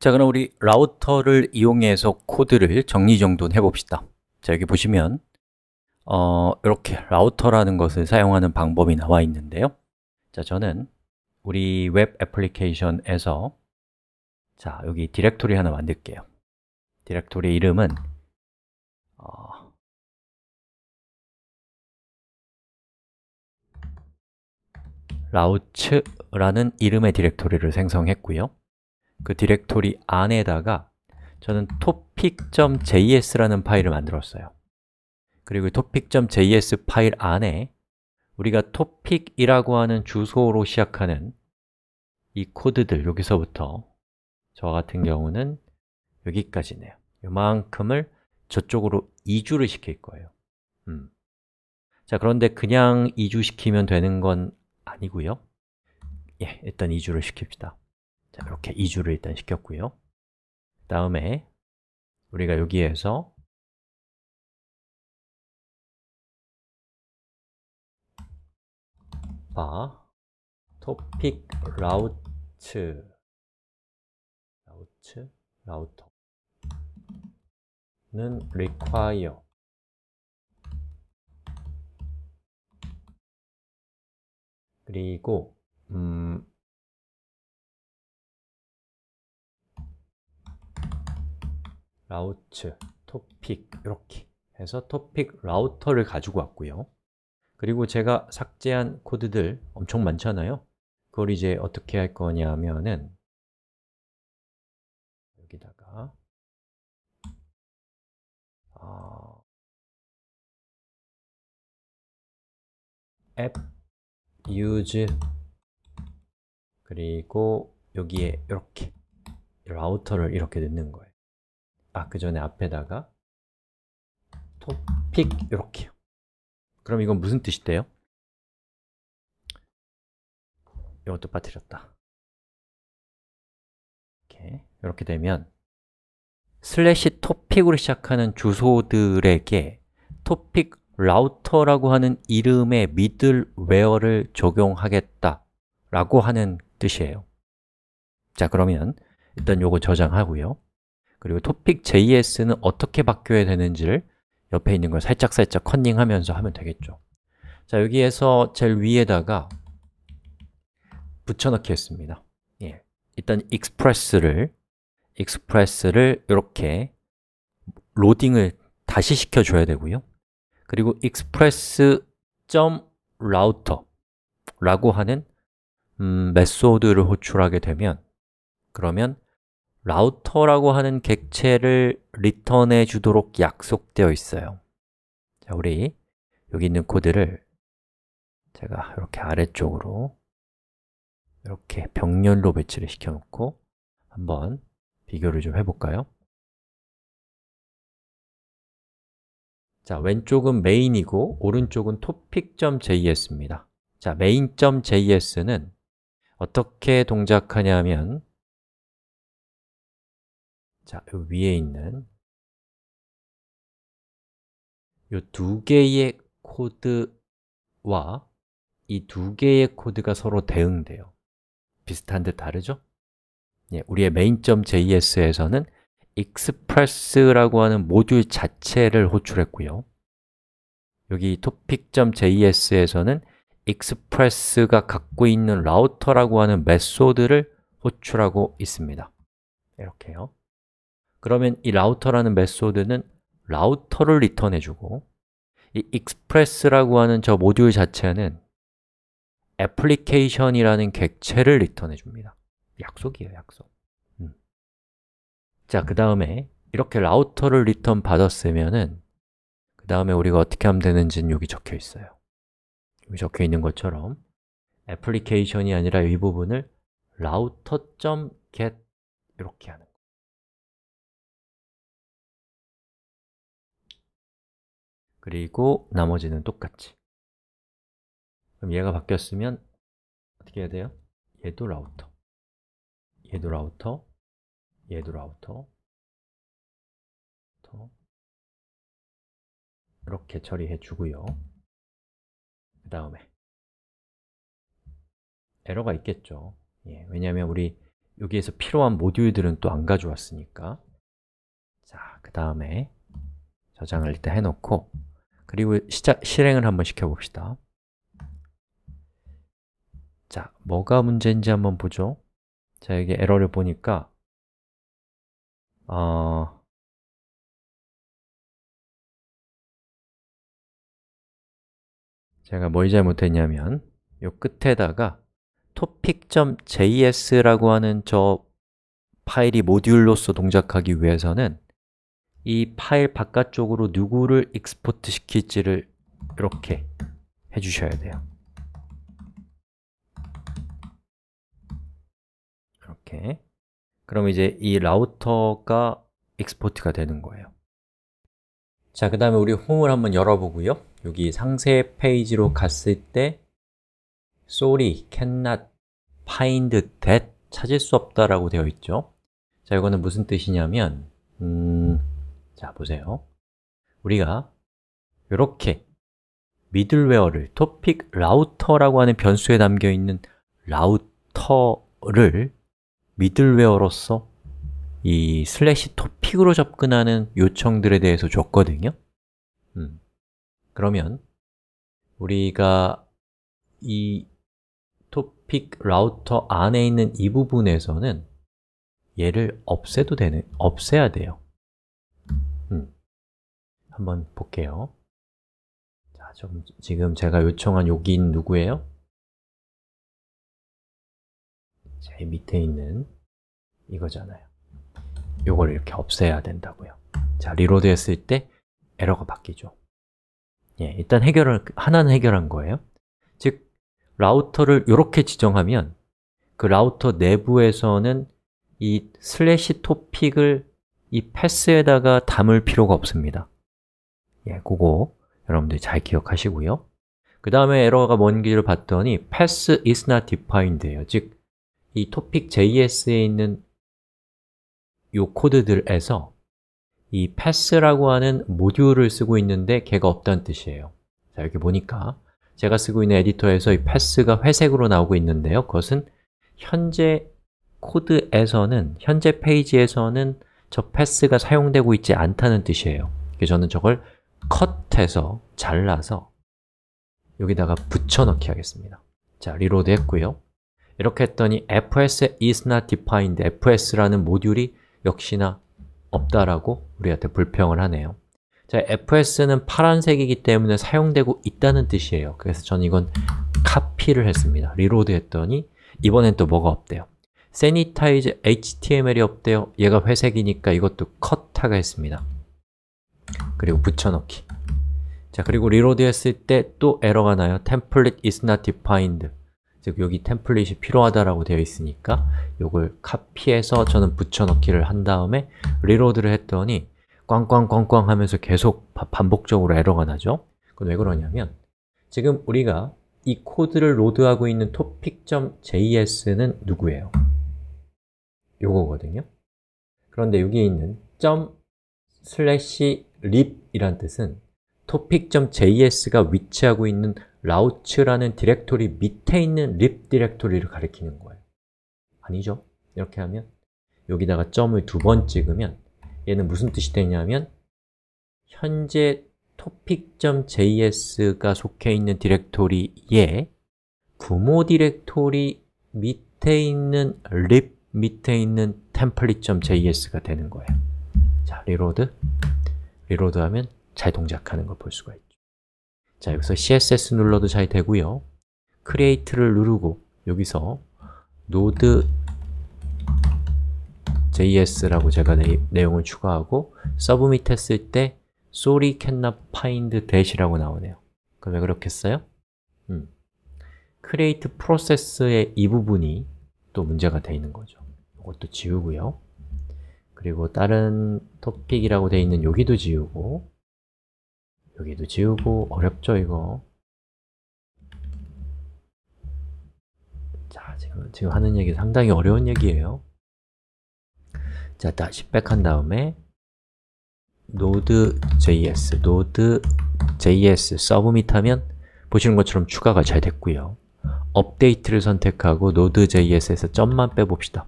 자, 그럼 우리 라우터를 이용해서 코드를 정리정돈 해봅시다 자, 여기 보시면 어, 이렇게 라우터라는 것을 사용하는 방법이 나와 있는데요 자, 저는 우리 웹 애플리케이션에서 자, 여기 디렉토리 하나 만들게요 디렉토리 이름은 어, 라우츠라는 이름의 디렉토리를 생성했고요 그 디렉토리 안에다가 저는 topic.js라는 파일을 만들었어요 그리고 topic.js 파일 안에 우리가 topic이라고 하는 주소로 시작하는 이 코드들 여기서부터 저 같은 경우는 여기까지네요 이만큼을 저쪽으로 이주를 시킬 거예요 음. 자, 그런데 그냥 이주시키면 되는 건 아니고요 예, 일단 이주를 시킵시다 자, 이렇게 2주를 일단 시켰고요. 다음에 우리가 여기에서 바 토픽 라우츠 라우츠 라우터는 require 그리고 음 라우츠 토픽 이렇게 해서 토픽 라우터를 가지고 왔고요 그리고 제가 삭제한 코드들 엄청 많잖아요 그걸 이제 어떻게 할 거냐면은 여기다가 어, app use 그리고 여기에 이렇게 라우터를 이렇게 넣는 거예요 아, 그 전에 앞에다가 topic 이렇게요. 그럼 이건 무슨 뜻이 돼요? 이것도 빠뜨렸다. 이렇게 이렇게 되면 슬래시 t o p i c 으로 시작하는 주소들에게 topic 라우터라고 하는 이름의 m i d d 미들웨어를 적용하겠다 라고 하는 뜻이에요 자 그러면 일단 요거 저장하고요 그리고 topic.js는 어떻게 바뀌어야 되는지를 옆에 있는 걸 살짝살짝 컨닝하면서 하면 되겠죠 자, 여기에서 제일 위에다가 붙여넣기 했습니다 예. 일단 express를 express를 이렇게 로딩을 다시 시켜줘야 되고요 그리고 express.router라고 하는 음, 메소드를 호출하게 되면 그러면 라우터라고 하는 객체를 리턴해 주도록 약속되어 있어요 자, 우리 여기 있는 코드를 제가 이렇게 아래쪽으로 이렇게 병렬로 배치를 시켜놓고 한번 비교를 좀 해볼까요? 자, 왼쪽은 메인이고 오른쪽은 topic.js입니다 자, main.js는 어떻게 동작하냐면 자, 요 위에 있는 이 두 개의 코드와 이 두 개의 코드가 서로 대응돼요. 비슷한 듯 다르죠? 예, 우리의 main.js에서는 express라고 하는 모듈 자체를 호출했고요. 여기 topic.js에서는 express가 갖고 있는 라우터라고 하는 메소드를 호출하고 있습니다. 이렇게요. 그러면 이 라우터라는 메소드는 라우터를 리턴해주고 이 express라고 하는 저 모듈 자체는 application이라는 객체를 리턴해줍니다 약속이에요, 약속 음. 자, 그 다음에 이렇게 라우터를 리턴 받았으면은 그 다음에 우리가 어떻게 하면 되는지는 여기 적혀 있어요 여기 적혀 있는 것처럼 애플리케이션이 아니라 이 부분을 router.get 이렇게 하는 그리고 나머지는 똑같이 그럼 얘가 바뀌었으면 어떻게 해야 돼요? 얘도 라우터 얘도 라우터 얘도 라우터 이렇게 처리해 주고요 그 다음에 에러가 있겠죠 예, 왜냐하면 우리 여기에서 필요한 모듈들은 또 안 가져왔으니까 자, 그 다음에 저장을 일단 해놓고 그리고 시작, 실행을 한번 시켜봅시다 자, 뭐가 문제인지 한번 보죠 자, 여기 에러를 보니까 어... 제가 뭘 잘못했냐면 요 끝에다가 topic.js라고 하는 저 파일이 모듈로서 동작하기 위해서는 이 파일 바깥쪽으로 누구를 익스포트 시킬지를 이렇게 해주셔야 돼요 이렇게 그럼 이제 이 라우터가 익스포트가 되는 거예요 자, 그 다음에 우리 홈을 한번 열어보고요 여기 상세 페이지로 갔을 때 sorry, cannot, find, that 찾을 수 없다라고 되어 있죠 자, 이거는 무슨 뜻이냐면 음, 자, 보세요. 우리가 이렇게 미들웨어를 topic router라고 하는 변수에 담겨 있는 라우터를 미들웨어로서 이 슬래시 t o p i c 으로 접근하는 요청들에 대해서 줬거든요 음. 그러면 우리가 이 토픽 라우터 안에 있는 이 부분에서는 얘를 없애도 되는, 없애야 돼요 한번 볼게요. 자, 좀 지금 제가 요청한 여긴 누구예요? 제 밑에 있는 이거잖아요. 요걸 이렇게 없애야 된다고요. 자, 리로드 했을 때 에러가 바뀌죠. 예, 일단 해결을 하나는 해결한 거예요. 즉, 라우터를 이렇게 지정하면 그 라우터 내부에서는 이 슬래시 토픽을 이 패스에다가 담을 필요가 없습니다. 예, 그거 여러분들이 잘 기억하시고요 그 다음에 에러가 뭔지를 봤더니 p a s h is not defined예요 즉, 이 topic.js에 있는 요 코드들에서 이 p a s s 라고 하는 모듈을 쓰고 있는데 걔가 없다는 뜻이에요 자, 이렇게 보니까 제가 쓰고 있는 에디터에서 이 p a s s 가 회색으로 나오고 있는데요 그것은 현재 코드에서는, 현재 페이지에서는 저 p a s s 가 사용되고 있지 않다는 뜻이에요 그래서 저는 저걸 컷해서 잘라서 여기다가 붙여넣기 하겠습니다 자, 리로드 했고요 이렇게 했더니 fs의 is not defined, fs라는 모듈이 역시나 없다라고 우리한테 불평을 하네요 자, fs는 파란색이기 때문에 사용되고 있다는 뜻이에요 그래서 저는 이건 카피를 했습니다 리로드 했더니 이번엔 또 뭐가 없대요 sanitize html이 없대요 얘가 회색이니까 이것도 컷하가 했습니다 그리고 붙여넣기 자, 그리고 리로드 했을 때 또 에러가 나요 template is not defined 즉 여기 템플릿이 필요하다라고 되어 있으니까 이걸 카피해서 저는 붙여넣기를 한 다음에 리로드를 했더니 꽝꽝꽝꽝 하면서 계속 반복적으로 에러가 나죠 그건 왜 그러냐면 지금 우리가 이 코드를 로드하고 있는 topic.js는 누구예요? 요거거든요 그런데 여기 있는 점 슬래시 립이란 뜻은 topic.js가 위치하고 있는 라우츠라는 디렉토리 밑에 있는 립 디렉토리를 가리키는 거예요. 아니죠? 이렇게 하면 여기다가 점을 두 번 찍으면 얘는 무슨 뜻이 되냐면 현재 topic.js가 속해 있는 디렉토리에 부모 디렉토리 밑에 있는 립 밑에 있는 template.js가 되는 거예요. 자, 리로드 리로드하면 잘 동작하는 걸 볼 수가 있죠 자, 여기서 CSS 눌러도 잘 되고요 c r e a t e 를 누르고 여기서 node JS라고 제가 내, 내 용을 추가하고 서브밋 했을 때 sorry cannot find that이라고 나오네요 그럼 왜 그렇겠어요? 음. create process의 이 부분이 또 문제가 되어 있는 거죠 이것도 지우고요 그리고 다른 토픽이라고 되어 있는 여기도 지우고 여기도 지우고 어렵죠 이거 자 지금, 지금 하는 얘기 상당히 어려운 얘기예요 자 다시 백한 다음에 node.js, node.js 서브밋 하면 보시는 것처럼 추가가 잘 됐고요 업데이트를 선택하고 node.js에서 점만 빼봅시다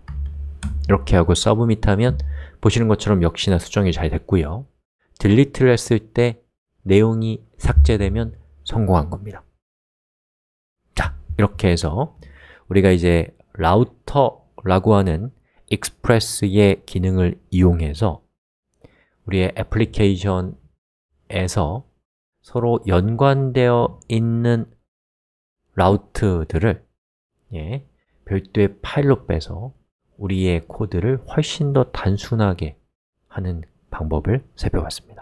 이렇게 하고 서브밋 하면 보시는 것처럼 역시나 수정이 잘 됐고요 딜리트를 했을 때 내용이 삭제되면 성공한 겁니다 자, 이렇게 해서 우리가 이제 라우터라고 하는 익스프레스의 기능을 이용해서 우리의 애플리케이션에서 서로 연관되어 있는 라우트들을 예, 별도의 파일로 빼서 우리의 코드를 훨씬 더 단순하게 하는 방법을 살펴봤습니다.